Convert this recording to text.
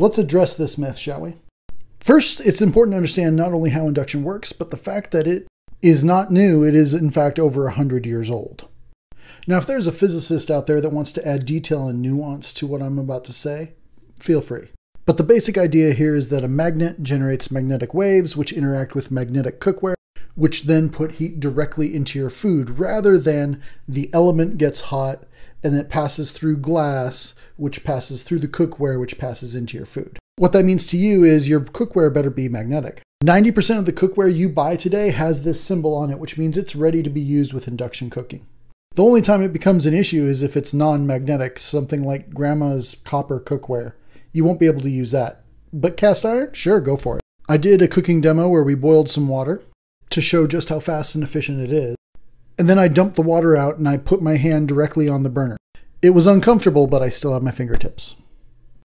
Let's address this myth, shall we? First, it's important to understand not only how induction works, but the fact that it is not new. It is, in fact, over 100 years old. Now, if there's a physicist out there that wants to add detail and nuance to what I'm about to say, feel free. But the basic idea here is that a magnet generates magnetic waves, which interact with magnetic cookware, which then put heat directly into your food rather than the element gets hot and it passes through glass, which passes through the cookware, which passes into your food. What that means to you is your cookware better be magnetic. 90% of the cookware you buy today has this symbol on it, which means it's ready to be used with induction cooking. The only time it becomes an issue is if it's non magnetic, something like grandma's copper cookware. You won't be able to use that. But cast iron? Sure, go for it. I did a cooking demo where we boiled some water to show just how fast and efficient it is and then I dumped the water out and I put my hand directly on the burner. It was uncomfortable, but I still have my fingertips.